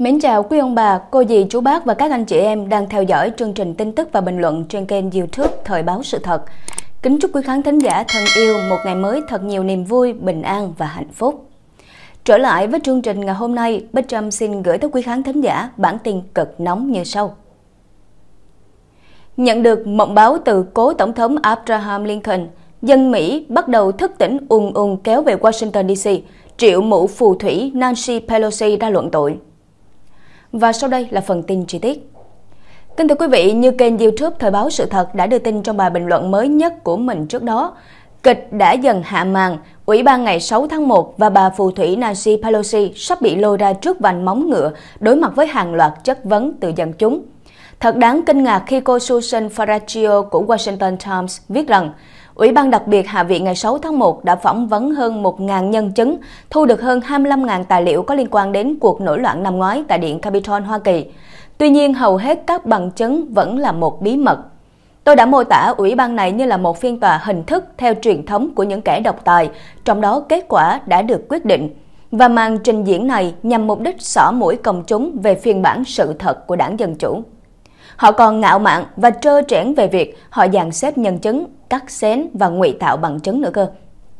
Mến chào quý ông bà, cô dì, chú bác và các anh chị em đang theo dõi chương trình tin tức và bình luận trên kênh youtube Thời báo sự thật. Kính chúc quý khán thính giả thân yêu một ngày mới thật nhiều niềm vui, bình an và hạnh phúc. Trở lại với chương trình ngày hôm nay, Bích Trâm xin gửi tới quý khán thính giả bản tin cực nóng như sau. Nhận được mộng báo từ cố tổng thống Abraham Lincoln, dân Mỹ bắt đầu thức tỉnh ùn ùn kéo về Washington DC, triệu mụ phù thủy Nancy Pelosi ra luận tội. Và sau đây là phần tin chi tiết. Kính thưa quý vị, như kênh youtube Thời báo Sự Thật đã đưa tin trong bài bình luận mới nhất của mình trước đó, kịch đã dần hạ màn, Ủy ban ngày 6 tháng 1 và bà phù thủy Nancy Pelosi sắp bị lôi ra trước vành móng ngựa đối mặt với hàng loạt chất vấn từ dân chúng. Thật đáng kinh ngạc khi cô Susan Faraccio của Washington Times viết rằng Ủy ban đặc biệt Hạ viện ngày 6 tháng 1 đã phỏng vấn hơn 1.000 nhân chứng, thu được hơn 25.000 tài liệu có liên quan đến cuộc nổi loạn năm ngoái tại Điện Capitol, Hoa Kỳ. Tuy nhiên, hầu hết các bằng chứng vẫn là một bí mật. Tôi đã mô tả ủy ban này như là một phiên tòa hình thức theo truyền thống của những kẻ độc tài, trong đó kết quả đã được quyết định. Và màn trình diễn này nhằm mục đích xỏ mũi công chúng về phiên bản sự thật của đảng Dân Chủ. Họ còn ngạo mạn và trơ trẽn về việc họ dàn xếp nhân chứng cắt xén và ngụy tạo bằng chứng nữa cơ.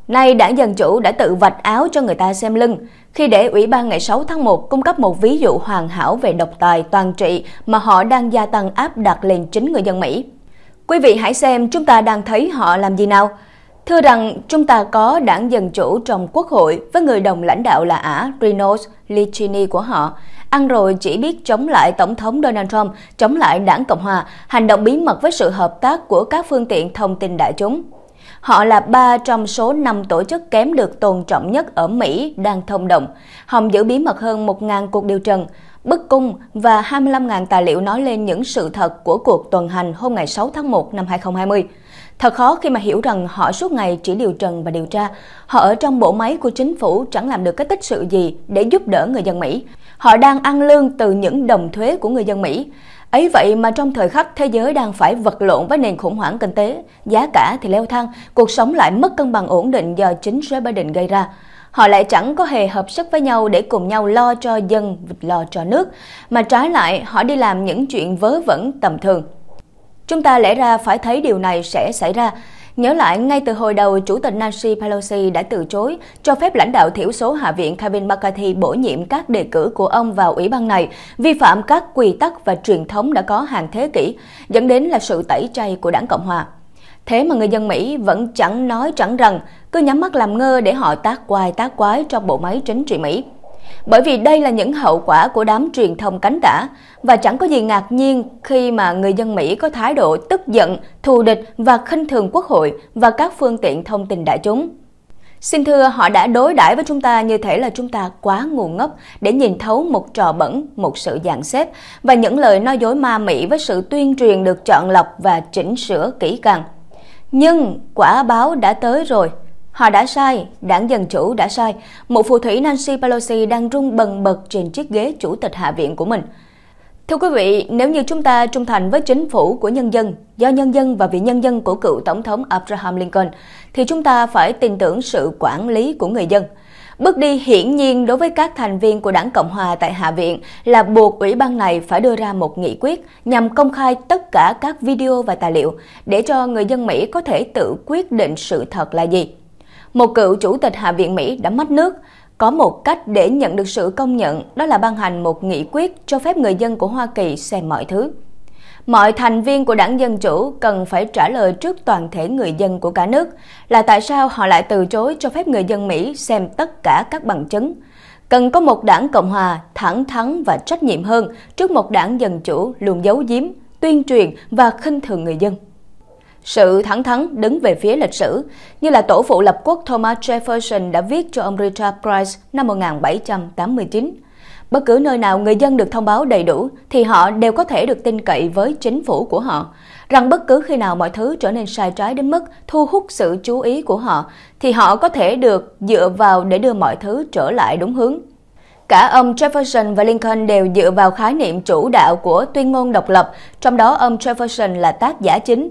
Nay đảng Dân Chủ đã tự vạch áo cho người ta xem lưng khi để Ủy ban ngày 6 tháng 1 cung cấp một ví dụ hoàn hảo về độc tài toàn trị mà họ đang gia tăng áp đặt lên chính người dân Mỹ. Quý vị hãy xem chúng ta đang thấy họ làm gì nào. Thưa rằng chúng ta có đảng Dân Chủ trong Quốc hội với người đồng lãnh đạo là Ả Reynolds Lichini của họ. Ăn rồi chỉ biết chống lại Tổng thống Donald Trump, chống lại đảng Cộng Hòa, hành động bí mật với sự hợp tác của các phương tiện thông tin đại chúng. Họ là ba trong số năm tổ chức kém được tôn trọng nhất ở Mỹ đang thông động. Hòng giữ bí mật hơn 1.000 cuộc điều trần, bức cung và 25.000 tài liệu nói lên những sự thật của cuộc tuần hành hôm ngày 6 tháng 1 năm 2020. Thật khó khi mà hiểu rằng họ suốt ngày chỉ điều trần và điều tra. Họ ở trong bộ máy của chính phủ chẳng làm được cái tích sự gì để giúp đỡ người dân Mỹ. Họ đang ăn lương từ những đồng thuế của người dân Mỹ. Ấy vậy mà trong thời khắc thế giới đang phải vật lộn với nền khủng hoảng kinh tế, giá cả thì leo thang, cuộc sống lại mất cân bằng ổn định do chính Joe Biden gây ra. Họ lại chẳng có hề hợp sức với nhau để cùng nhau lo cho dân, lo cho nước, mà trái lại họ đi làm những chuyện vớ vẩn tầm thường. Chúng ta lẽ ra phải thấy điều này sẽ xảy ra. Nhớ lại, ngay từ hồi đầu, Chủ tịch Nancy Pelosi đã từ chối cho phép lãnh đạo thiểu số Hạ viện Kevin McCarthy bổ nhiệm các đề cử của ông vào ủy ban này, vi phạm các quy tắc và truyền thống đã có hàng thế kỷ, dẫn đến là sự tẩy chay của đảng Cộng Hòa. Thế mà người dân Mỹ vẫn chẳng nói chẳng rằng, cứ nhắm mắt làm ngơ để họ tác quài tác quái trong bộ máy chính trị Mỹ bởi vì đây là những hậu quả của đám truyền thông cánh tả và chẳng có gì ngạc nhiên khi mà người dân Mỹ có thái độ tức giận, thù địch và khinh thường quốc hội và các phương tiện thông tin đại chúng. Xin thưa, họ đã đối đãi với chúng ta như thể là chúng ta quá ngu ngốc để nhìn thấu một trò bẩn, một sự dàn xếp và những lời nói dối ma mị với sự tuyên truyền được chọn lọc và chỉnh sửa kỹ càng. Nhưng quả báo đã tới rồi. Họ đã sai, đảng Dân Chủ đã sai. Một phù thủy Nancy Pelosi đang rung bần bật trên chiếc ghế chủ tịch Hạ viện của mình. Thưa quý vị, nếu như chúng ta trung thành với chính phủ của nhân dân, do nhân dân và vì nhân dân của cựu Tổng thống Abraham Lincoln, thì chúng ta phải tin tưởng sự quản lý của người dân. Bước đi hiển nhiên đối với các thành viên của đảng Cộng Hòa tại Hạ viện là buộc ủy ban này phải đưa ra một nghị quyết nhằm công khai tất cả các video và tài liệu để cho người dân Mỹ có thể tự quyết định sự thật là gì một cựu chủ tịch Hạ viện Mỹ đã mất nước. Có một cách để nhận được sự công nhận, đó là ban hành một nghị quyết cho phép người dân của Hoa Kỳ xem mọi thứ. Mọi thành viên của đảng Dân Chủ cần phải trả lời trước toàn thể người dân của cả nước là tại sao họ lại từ chối cho phép người dân Mỹ xem tất cả các bằng chứng. Cần có một đảng Cộng Hòa thẳng thắn và trách nhiệm hơn trước một đảng Dân Chủ luôn giấu giếm, tuyên truyền và khinh thường người dân. Sự thẳng thắn đứng về phía lịch sử, như là tổ phụ lập quốc Thomas Jefferson đã viết cho ông Richard Price năm 1789. Bất cứ nơi nào người dân được thông báo đầy đủ thì họ đều có thể được tin cậy với chính phủ của họ. Rằng bất cứ khi nào mọi thứ trở nên sai trái đến mức thu hút sự chú ý của họ thì họ có thể được dựa vào để đưa mọi thứ trở lại đúng hướng. Cả ông Jefferson và Lincoln đều dựa vào khái niệm chủ đạo của tuyên ngôn độc lập, trong đó ông Jefferson là tác giả chính.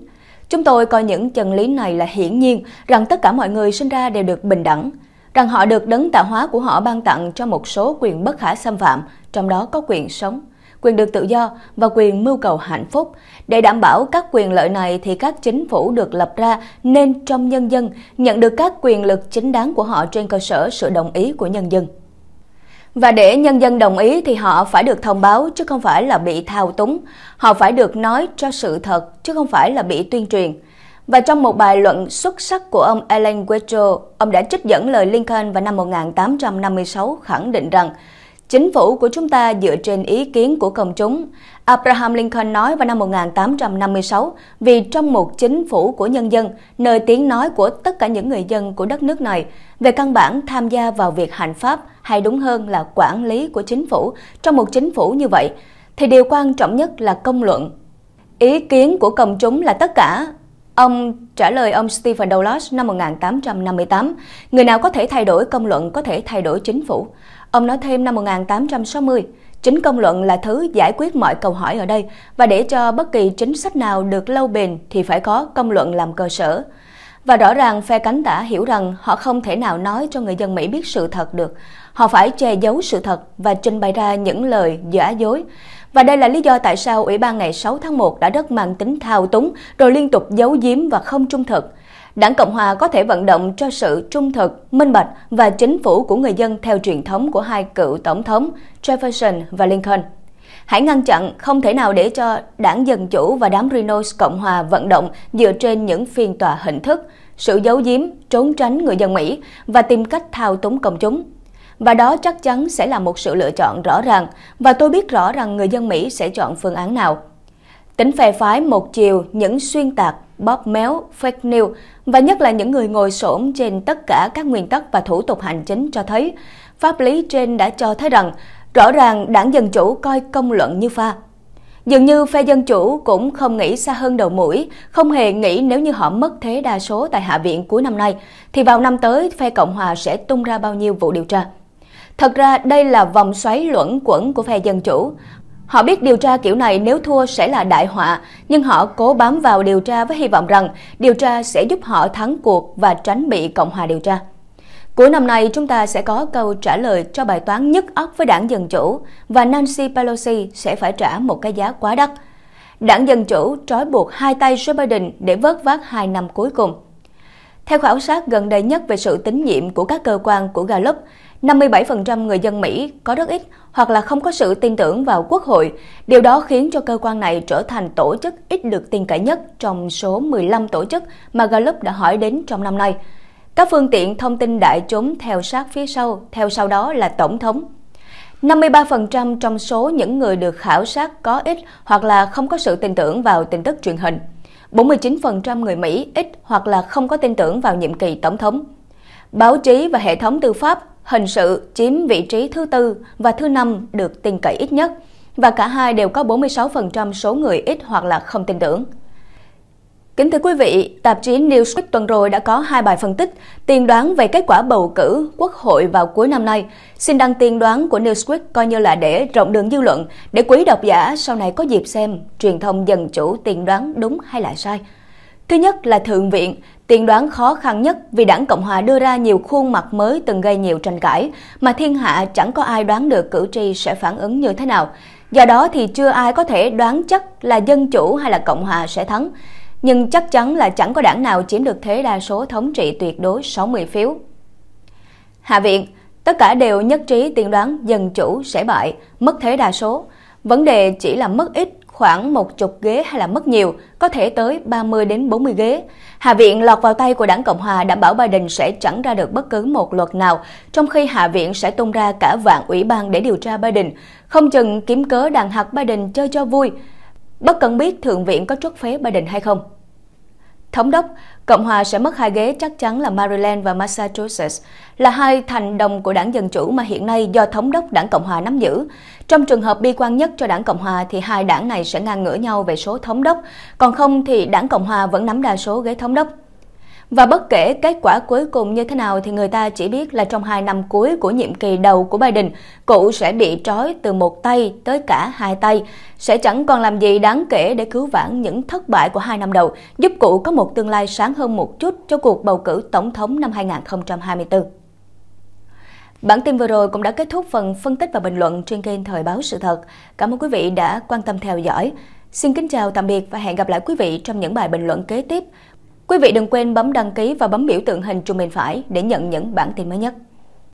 Chúng tôi coi những chân lý này là hiển nhiên rằng tất cả mọi người sinh ra đều được bình đẳng, rằng họ được đấng tạo hóa của họ ban tặng cho một số quyền bất khả xâm phạm, trong đó có quyền sống, quyền được tự do và quyền mưu cầu hạnh phúc. Để đảm bảo các quyền lợi này thì các chính phủ được lập ra nên trong nhân dân nhận được các quyền lực chính đáng của họ trên cơ sở sự đồng ý của nhân dân. Và để nhân dân đồng ý thì họ phải được thông báo chứ không phải là bị thao túng. Họ phải được nói cho sự thật chứ không phải là bị tuyên truyền. Và trong một bài luận xuất sắc của ông Alan Quetro, ông đã trích dẫn lời Lincoln vào năm 1856 khẳng định rằng Chính phủ của chúng ta dựa trên ý kiến của công chúng. Abraham Lincoln nói vào năm 1856 vì trong một chính phủ của nhân dân, nơi tiếng nói của tất cả những người dân của đất nước này về căn bản tham gia vào việc hành pháp hay đúng hơn là quản lý của chính phủ trong một chính phủ như vậy, thì điều quan trọng nhất là công luận. Ý kiến của công chúng là tất cả, Ông trả lời ông Stephen Douglas năm 1858, người nào có thể thay đổi công luận có thể thay đổi chính phủ. Ông nói thêm năm 1860, chính công luận là thứ giải quyết mọi câu hỏi ở đây và để cho bất kỳ chính sách nào được lâu bền thì phải có công luận làm cơ sở. Và rõ ràng phe cánh tả hiểu rằng họ không thể nào nói cho người dân Mỹ biết sự thật được. Họ phải che giấu sự thật và trình bày ra những lời giả dối. Và đây là lý do tại sao Ủy ban ngày 6 tháng 1 đã rất mang tính thao túng rồi liên tục giấu giếm và không trung thực. Đảng Cộng Hòa có thể vận động cho sự trung thực, minh bạch và chính phủ của người dân theo truyền thống của hai cựu tổng thống Jefferson và Lincoln. Hãy ngăn chặn, không thể nào để cho đảng Dân Chủ và đám Reynolds Cộng Hòa vận động dựa trên những phiên tòa hình thức, sự giấu giếm, trốn tránh người dân Mỹ và tìm cách thao túng công chúng. Và đó chắc chắn sẽ là một sự lựa chọn rõ ràng và tôi biết rõ rằng người dân Mỹ sẽ chọn phương án nào. Tính phe phái một chiều những xuyên tạc bóp méo, fake news và nhất là những người ngồi xổm trên tất cả các nguyên tắc và thủ tục hành chính cho thấy pháp lý trên đã cho thấy rằng rõ ràng đảng Dân Chủ coi công luận như pha. Dường như phe Dân Chủ cũng không nghĩ xa hơn đầu mũi, không hề nghĩ nếu như họ mất thế đa số tại Hạ viện cuối năm nay, thì vào năm tới phe Cộng Hòa sẽ tung ra bao nhiêu vụ điều tra. Thật ra đây là vòng xoáy luẩn quẩn của phe Dân Chủ. Họ biết điều tra kiểu này nếu thua sẽ là đại họa, nhưng họ cố bám vào điều tra với hy vọng rằng điều tra sẽ giúp họ thắng cuộc và tránh bị Cộng hòa điều tra. Cuối năm nay, chúng ta sẽ có câu trả lời cho bài toán nhất óc với đảng Dân Chủ và Nancy Pelosi sẽ phải trả một cái giá quá đắt. Đảng Dân Chủ trói buộc hai tay Joe Biden để vớt vát hai năm cuối cùng. Theo khảo sát gần đây nhất về sự tín nhiệm của các cơ quan của Gallup, 57% người dân Mỹ có rất ít hoặc là không có sự tin tưởng vào quốc hội. Điều đó khiến cho cơ quan này trở thành tổ chức ít được tin cậy nhất trong số 15 tổ chức mà Gallup đã hỏi đến trong năm nay. Các phương tiện thông tin đại chúng theo sát phía sau, theo sau đó là tổng thống. 53% trong số những người được khảo sát có ít hoặc là không có sự tin tưởng vào tin tức truyền hình. 49% người Mỹ ít hoặc là không có tin tưởng vào nhiệm kỳ tổng thống. Báo chí và hệ thống tư pháp hình sự chiếm vị trí thứ tư và thứ năm được tin cậy ít nhất, và cả hai đều có 46% số người ít hoặc là không tin tưởng. Kính thưa quý vị, tạp chí Newsweek tuần rồi đã có hai bài phân tích tiên đoán về kết quả bầu cử quốc hội vào cuối năm nay. Xin đăng tiên đoán của Newsweek coi như là để rộng đường dư luận, để quý độc giả sau này có dịp xem truyền thông dân chủ tiên đoán đúng hay là sai. Thứ nhất là Thượng viện, tiền đoán khó khăn nhất vì đảng Cộng hòa đưa ra nhiều khuôn mặt mới từng gây nhiều tranh cãi, mà thiên hạ chẳng có ai đoán được cử tri sẽ phản ứng như thế nào. Do đó thì chưa ai có thể đoán chắc là Dân Chủ hay là Cộng hòa sẽ thắng. Nhưng chắc chắn là chẳng có đảng nào chiếm được thế đa số thống trị tuyệt đối 60 phiếu. Hạ viện, tất cả đều nhất trí tiên đoán Dân Chủ sẽ bại, mất thế đa số. Vấn đề chỉ là mất ít khoảng một chục ghế hay là mất nhiều, có thể tới 30 đến 40 ghế. Hạ viện lọt vào tay của đảng Cộng hòa đảm bảo Biden sẽ chẳng ra được bất cứ một luật nào, trong khi Hạ viện sẽ tung ra cả vạn ủy ban để điều tra Biden, không chừng kiếm cớ đàn hạt Biden chơi cho vui. Bất cần biết Thượng viện có trút phế Biden hay không. Thống đốc, Cộng hòa sẽ mất hai ghế chắc chắn là Maryland và Massachusetts, là hai thành đồng của đảng Dân Chủ mà hiện nay do Thống đốc đảng Cộng hòa nắm giữ. Trong trường hợp bi quan nhất cho đảng Cộng hòa thì hai đảng này sẽ ngang ngửa nhau về số thống đốc, còn không thì đảng Cộng hòa vẫn nắm đa số ghế thống đốc. Và bất kể kết quả cuối cùng như thế nào thì người ta chỉ biết là trong hai năm cuối của nhiệm kỳ đầu của Biden, cụ sẽ bị trói từ một tay tới cả hai tay, sẽ chẳng còn làm gì đáng kể để cứu vãn những thất bại của hai năm đầu, giúp cụ có một tương lai sáng hơn một chút cho cuộc bầu cử tổng thống năm 2024. Bản tin vừa rồi cũng đã kết thúc phần phân tích và bình luận trên kênh Thời báo sự thật. Cảm ơn quý vị đã quan tâm theo dõi. Xin kính chào tạm biệt và hẹn gặp lại quý vị trong những bài bình luận kế tiếp. Quý vị đừng quên bấm đăng ký và bấm biểu tượng hình trung bên phải để nhận những bản tin mới nhất.